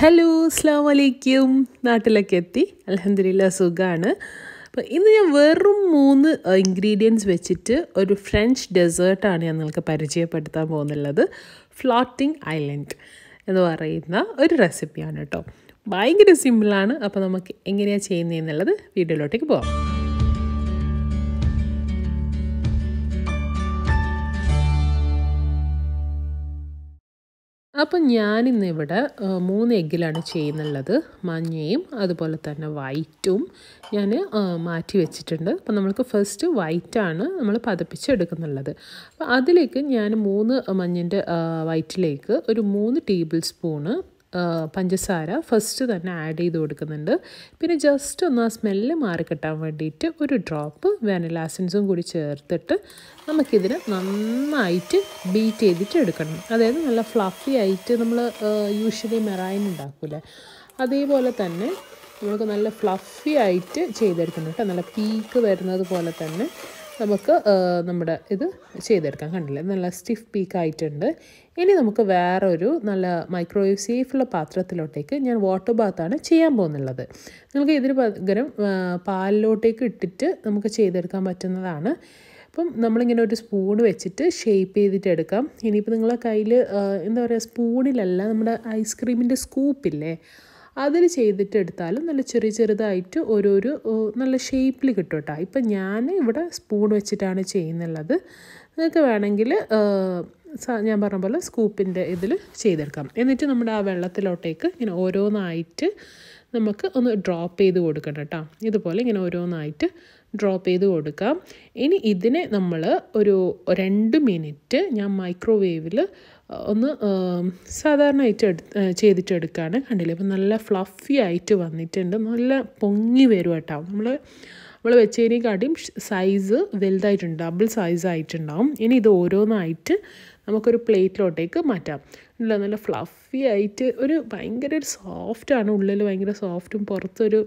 hello അസ്ലാം വലൈക്കും നാട്ടിലൊക്കെ എത്തി അലഹദില്ല സുഖമാണ് അപ്പോൾ ഇന്ന് ഞാൻ വെറും മൂന്ന് ഇൻഗ്രീഡിയൻസ് വെച്ചിട്ട് ഒരു ഫ്രഞ്ച് ഡെസേർട്ടാണ് ഞാൻ നിങ്ങൾക്ക് പരിചയപ്പെടുത്താൻ പോകുന്നുള്ളത് ഫ്ലോട്ടിംഗ് ഐലൻഡ് എന്ന് പറയുന്ന ഒരു റെസിപ്പിയാണ് കേട്ടോ ഭയങ്കര സിമ്പിളാണ് അപ്പോൾ നമുക്ക് എങ്ങനെയാണ് ചെയ്യുന്നത് എന്നുള്ളത് വീഡിയോയിലോട്ടേക്ക് പോകാം അപ്പം ഞാനിന്നിവിടെ മൂന്ന് എഗ്ഗിലാണ് ചെയ്യുന്നുള്ളത് മഞ്ഞയും അതുപോലെ തന്നെ വൈറ്റും ഞാൻ മാറ്റി വെച്ചിട്ടുണ്ട് അപ്പം നമ്മൾക്ക് ഫസ്റ്റ് വൈറ്റാണ് നമ്മൾ പതപ്പിച്ചെടുക്കുന്നുള്ളത് അപ്പോൾ അതിലേക്ക് ഞാൻ മൂന്ന് മഞ്ഞിൻ്റെ വൈറ്റിലേക്ക് ഒരു മൂന്ന് ടേബിൾ സ്പൂണ് പഞ്ചസാര ഫസ്റ്റ് തന്നെ ആഡ് ചെയ്ത് കൊടുക്കുന്നുണ്ട് പിന്നെ ജസ്റ്റ് ഒന്ന് ആ സ്മെല്ല് മാറിക്കിട്ടാൻ വേണ്ടിയിട്ട് ഒരു ഡ്രോപ്പ് വാനില എസൻസും കൂടി ചേർത്തിട്ട് നമുക്കിതിനെ നന്നായിട്ട് ബീറ്റ് ചെയ്തിട്ട് എടുക്കണം അതായത് നല്ല ഫ്ലഫി ആയിട്ട് നമ്മൾ യൂഷ്വലി മെറൈൻ ഉണ്ടാക്കൂലേ അതേപോലെ തന്നെ നമുക്ക് നല്ല ഫ്ലഫി ആയിട്ട് ചെയ്തെടുക്കണം കേട്ടോ നല്ല പീക്ക് വരുന്നത് പോലെ തന്നെ നമുക്ക് നമ്മുടെ ഇത് ചെയ്തെടുക്കാൻ കണ്ടില്ലേ നല്ല സ്റ്റിഫ് പീക്കായിട്ടുണ്ട് ഇനി നമുക്ക് വേറെ ഒരു നല്ല മൈക്രോവേവ് സേഫുള്ള പാത്രത്തിലോട്ടേക്ക് ഞാൻ വാട്ടർ ബാത്താണ് ചെയ്യാൻ പോകുന്നുള്ളത് നമുക്ക് ഇതിന് പകരം പാലിലോട്ടേക്ക് ഇട്ടിട്ട് നമുക്ക് ചെയ്തെടുക്കാൻ പറ്റുന്നതാണ് അപ്പം നമ്മളിങ്ങനെ ഒരു സ്പൂൺ വെച്ചിട്ട് ഷേപ്പ് ചെയ്തിട്ട് എടുക്കാം ഇനിയിപ്പോൾ നിങ്ങളെ കയ്യിൽ എന്താ പറയുക സ്പൂണിലല്ല നമ്മുടെ ഐസ്ക്രീമിൻ്റെ സ്കൂപ്പില്ലേ അതിൽ ചെയ്തിട്ടെടുത്താലും നല്ല ചെറിയ ചെറുതായിട്ട് ഓരോരോ നല്ല ഷേപ്പിൽ കിട്ടും കേട്ടോ ഇപ്പം ഞാൻ ഇവിടെ സ്പൂൺ വെച്ചിട്ടാണ് ചെയ്യുന്നുള്ളത് നിങ്ങൾക്ക് വേണമെങ്കിൽ ഞാൻ പറഞ്ഞ പോലെ സ്കൂപ്പിൻ്റെ ഇതിൽ ചെയ്തെടുക്കാം എന്നിട്ട് നമ്മുടെ ആ വെള്ളത്തിലോട്ടേക്ക് ഇങ്ങനെ ഓരോന്നായിട്ട് നമുക്ക് ഒന്ന് ഡ്രോപ്പ് ചെയ്ത് കൊടുക്കണം കേട്ടോ ഇതുപോലെ ഇങ്ങനെ ഓരോന്നായിട്ട് ഡ്രോപ്പ് ചെയ്ത് കൊടുക്കാം ഇനി ഇതിനെ നമ്മൾ ഒരു രണ്ട് മിനിറ്റ് ഞാൻ മൈക്രോവേവിൽ ഒന്ന് സാധാരണ ആയിട്ട് എടു ചെയ്തിട്ടെടുക്കുകയാണ് കണ്ടില്ലേ അപ്പം നല്ല ഫ്ലഫി ആയിട്ട് വന്നിട്ടുണ്ട് നല്ല പൊങ്ങി വരും കേട്ടോ നമ്മൾ നമ്മൾ വെച്ചതിനേക്കാട്ടിയും സൈസ് വലുതായിട്ടുണ്ട് ഡബിൾ സൈസ് ആയിട്ടുണ്ടാവും ഇനി ഇത് ഓരോന്നായിട്ട് നമുക്കൊരു പ്ലേറ്റിലോട്ടേക്ക് മാറ്റാം നല്ല നല്ല ഫ്ലഫ് ഫ്ലഫി ആയിട്ട് ഒരു ഭയങ്കര ഒരു സോഫ്റ്റാണ് ഉള്ളിൽ ഭയങ്കര സോഫ്റ്റും പുറത്തൊരു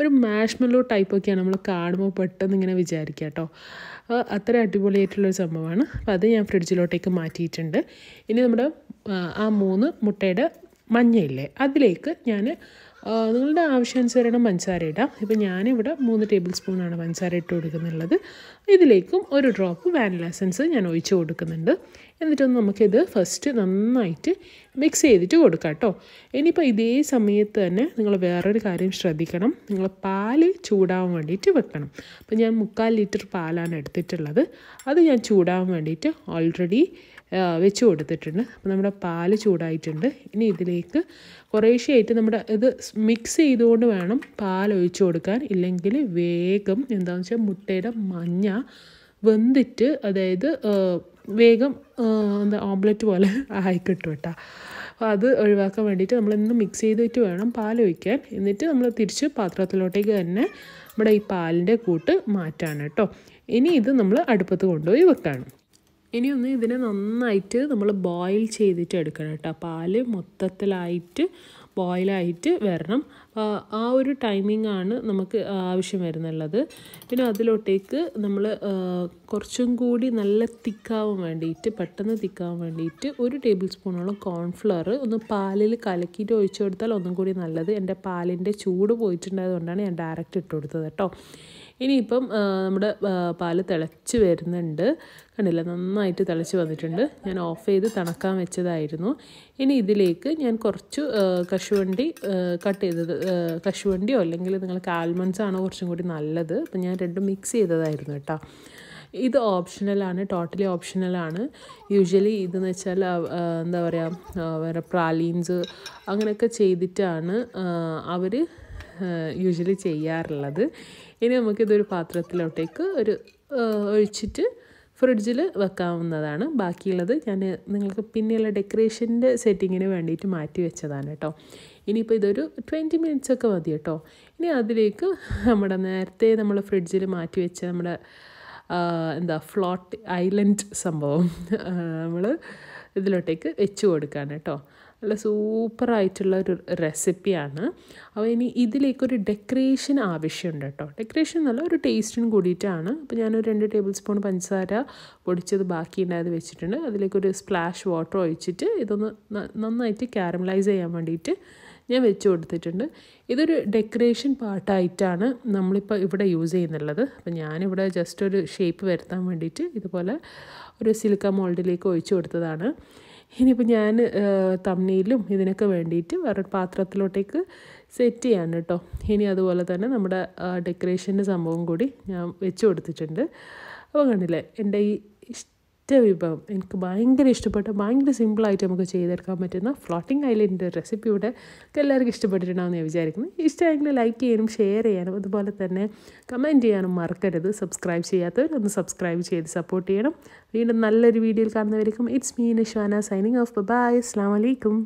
ഒരു മാഷ്മലോ ടൈപ്പൊക്കെയാണ് നമ്മൾ കാണുമ്പോൾ പെട്ടെന്ന് ഇങ്ങനെ വിചാരിക്കുക കേട്ടോ അത്ര അടിപൊളിയായിട്ടുള്ളൊരു സംഭവമാണ് അപ്പോൾ അത് ഞാൻ ഫ്രിഡ്ജിലോട്ടേക്ക് മാറ്റിയിട്ടുണ്ട് ഇനി നമ്മുടെ ആ മൂന്ന് മുട്ടയുടെ മഞ്ഞയില്ലേ അതിലേക്ക് ഞാൻ നിങ്ങളുടെ ആവശ്യാനുസരണം പഞ്ചസാര ഇടാം ഇപ്പം ഞാനിവിടെ മൂന്ന് ടേബിൾ സ്പൂണാണ് പഞ്ചസാര ഇട്ട് കൊടുക്കുന്നുള്ളത് ഇതിലേക്കും ഒരു ഡ്രോപ്പ് വാനില എസൻസ് ഞാൻ ഒഴിച്ച് കൊടുക്കുന്നുണ്ട് എന്നിട്ടൊന്ന് നമുക്കിത് ഫസ്റ്റ് നന്നായിട്ട് മിക്സ് ചെയ്തിട്ട് കൊടുക്കാം കേട്ടോ ഇനിയിപ്പോൾ ഇതേ സമയത്ത് തന്നെ നിങ്ങൾ വേറൊരു കാര്യം ശ്രദ്ധിക്കണം നിങ്ങൾ പാല് ചൂടാവാൻ വേണ്ടിയിട്ട് വെക്കണം അപ്പോൾ ഞാൻ മുക്കാൽ ലിറ്റർ പാലാണ് എടുത്തിട്ടുള്ളത് അത് ഞാൻ ചൂടാവാൻ വേണ്ടിയിട്ട് ഓൾറെഡി വെച്ച് കൊടുത്തിട്ടുണ്ട് അപ്പോൾ നമ്മുടെ പാല് ചൂടായിട്ടുണ്ട് ഇനി ഇതിലേക്ക് കുറേശ്ശെയായിട്ട് നമ്മുടെ ഇത് മിക്സ് ചെയ്തുകൊണ്ട് വേണം പാൽ ഒഴിച്ചു കൊടുക്കാൻ ഇല്ലെങ്കിൽ വേഗം എന്താണെന്ന് വെച്ചാൽ മുട്ടയുടെ മഞ്ഞ വെന്തിട്ട് അതായത് വേഗം എന്താ ഓംലെറ്റ് പോലെ ആയി കേട്ടോ അപ്പോൾ അത് ഒഴിവാക്കാൻ വേണ്ടിയിട്ട് ഇന്ന് മിക്സ് ചെയ്തിട്ട് വേണം പാൽ ഒഴിക്കാൻ എന്നിട്ട് നമ്മൾ തിരിച്ച് പാത്രത്തിലോട്ടേക്ക് തന്നെ നമ്മുടെ ഈ പാലിൻ്റെ കൂട്ട് മാറ്റാണ് കേട്ടോ ഇനി ഇത് നമ്മൾ അടുപ്പത്ത് കൊണ്ടുപോയി വെക്കണം ഇനി ഒന്ന് ഇതിനെ നന്നായിട്ട് നമ്മൾ ബോയിൽ ചെയ്തിട്ട് എടുക്കണം കേട്ടോ പാൽ മൊത്തത്തിലായിട്ട് ബോയിലായിട്ട് വരണം ആ ഒരു ടൈമിംഗ് ആണ് നമുക്ക് ആവശ്യം വരുന്നുള്ളത് പിന്നെ അതിലോട്ടേക്ക് നമ്മൾ കുറച്ചും കൂടി നല്ല തിക്കാവാൻ വേണ്ടിയിട്ട് പെട്ടെന്ന് തിക്കാവാൻ വേണ്ടിയിട്ട് ഒരു ടേബിൾ സ്പൂണോളം കോൺഫ്ലവർ ഒന്ന് പാലിൽ കലക്കിയിട്ട് ഒഴിച്ചു കൊടുത്താൽ ഒന്നും കൂടി നല്ലത് എൻ്റെ പാലിൻ്റെ ചൂട് പോയിട്ടുണ്ടായതുകൊണ്ടാണ് ഞാൻ ഡയറക്റ്റ് ഇട്ട് കൊടുത്തത് കേട്ടോ ഇനിയിപ്പം നമ്മുടെ പാൽ തിളച്ച് വരുന്നുണ്ട് കണ്ടില്ല നന്നായിട്ട് തിളച്ച് വന്നിട്ടുണ്ട് ഞാൻ ഓഫ് ചെയ്ത് തണക്കാൻ വെച്ചതായിരുന്നു ഇനി ഇതിലേക്ക് ഞാൻ കുറച്ച് കശുവണ്ടി കട്ട് ചെയ്തത് കശുവണ്ടിയോ അല്ലെങ്കിൽ നിങ്ങൾക്ക് ആൽമണ്ട്സ് ആണോ കുറച്ചും കൂടി നല്ലത് അപ്പം ഞാൻ രണ്ടും മിക്സ് ചെയ്തതായിരുന്നു കേട്ടോ ഇത് ഓപ്ഷണലാണ് ടോട്ടലി ഓപ്ഷണലാണ് യൂഷ്വലി ഇതെന്ന് വെച്ചാൽ എന്താ പറയുക വേറെ പ്രാലീൻസ് അങ്ങനെയൊക്കെ ചെയ്തിട്ടാണ് അവർ യൂഷ്വലി ചെയ്യാറുള്ളത് ഇനി നമുക്കിതൊരു പാത്രത്തിലോട്ടേക്ക് ഒരു ഒഴിച്ചിട്ട് ഫ്രിഡ്ജിൽ വെക്കാവുന്നതാണ് ബാക്കിയുള്ളത് ഞാൻ നിങ്ങൾക്ക് പിന്നെയുള്ള ഡെക്കറേഷൻ്റെ സെറ്റിങ്ങിന് വേണ്ടിയിട്ട് മാറ്റി വെച്ചതാണ് കേട്ടോ ഇനിയിപ്പോൾ ഇതൊരു ട്വൻറ്റി മിനിറ്റ്സ് ഒക്കെ മതി കേട്ടോ ഇനി അതിലേക്ക് നമ്മുടെ നേരത്തെ നമ്മൾ ഫ്രിഡ്ജിൽ മാറ്റി വെച്ച നമ്മുടെ എന്താ ഫ്ലോട്ട് ഐലൻഡ് സംഭവം നമ്മൾ ഇതിലോട്ടേക്ക് വെച്ച് കൊടുക്കാൻ കേട്ടോ നല്ല സൂപ്പറായിട്ടുള്ള ഒരു റെസിപ്പിയാണ് അപ്പോൾ ഇനി ഇതിലേക്കൊരു ഡെക്കറേഷൻ ആവശ്യമുണ്ട് കേട്ടോ ഡെക്കറേഷൻ നല്ല ഒരു ടേസ്റ്റിനും കൂടിയിട്ടാണ് അപ്പോൾ ഞാനൊരു രണ്ട് ടേബിൾ സ്പൂൺ പഞ്ചസാര പൊടിച്ചത് ഉണ്ടായത് വെച്ചിട്ടുണ്ട് അതിലേക്കൊരു സ്പ്ലാഷ് വാട്ടർ ഒഴിച്ചിട്ട് ഇതൊന്ന് നന്നായിട്ട് ക്യാരമലൈസ് ചെയ്യാൻ വേണ്ടിയിട്ട് ഞാൻ വെച്ച് കൊടുത്തിട്ടുണ്ട് ഇതൊരു ഡെക്കറേഷൻ പാർട്ടായിട്ടാണ് നമ്മളിപ്പോൾ ഇവിടെ യൂസ് ചെയ്യുന്നുള്ളത് അപ്പോൾ ഞാനിവിടെ ജസ്റ്റ് ഒരു ഷേപ്പ് വരുത്താൻ വേണ്ടിയിട്ട് ഇതുപോലെ ഒരു സിലിക്ക മോൾഡിലേക്ക് ഒഴിച്ചു കൊടുത്തതാണ് ഇനിയിപ്പോൾ ഞാൻ തമ്മിയിലും ഇതിനൊക്കെ വേണ്ടിയിട്ട് വേറൊരു പാത്രത്തിലോട്ടേക്ക് സെറ്റ് ചെയ്യാൻ കേട്ടോ ഇനി അതുപോലെ തന്നെ നമ്മുടെ ഡെക്കറേഷൻ്റെ സംഭവം കൂടി ഞാൻ വെച്ച് കൊടുത്തിട്ടുണ്ട് അപ്പോൾ കണ്ടില്ലേ എൻ്റെ ഈ ഒറ്റ വിഭവം എനിക്ക് ഭയങ്കര ഇഷ്ടപ്പെട്ട ഭയങ്കര സിമ്പിളായിട്ട് നമുക്ക് ചെയ്തെടുക്കാൻ പറ്റുന്ന ഫ്ലോട്ടിംഗ് ഐലൻഡിൻ്റെ റെസിപ്പി ഇവിടെ എല്ലാവർക്കും ഇഷ്ടപ്പെട്ടിട്ടുണ്ടാവും ഞാൻ വിചാരിക്കുന്നു ഇഷ്ടമായെങ്കിൽ ലൈക്ക് ചെയ്യാനും ഷെയർ ചെയ്യാനും അതുപോലെ തന്നെ കമൻറ്റ് ചെയ്യാനും മറക്കരുത് സബ്സ്ക്രൈബ് ചെയ്യാത്തവർ ഒന്ന് സബ്സ്ക്രൈബ് ചെയ്ത് സപ്പോർട്ട് ചെയ്യണം വീണ്ടും നല്ലൊരു വീഡിയോയിൽ കാണുന്നവരേക്കും it's me Nishana signing off bye അസ്സാം വലൈക്കും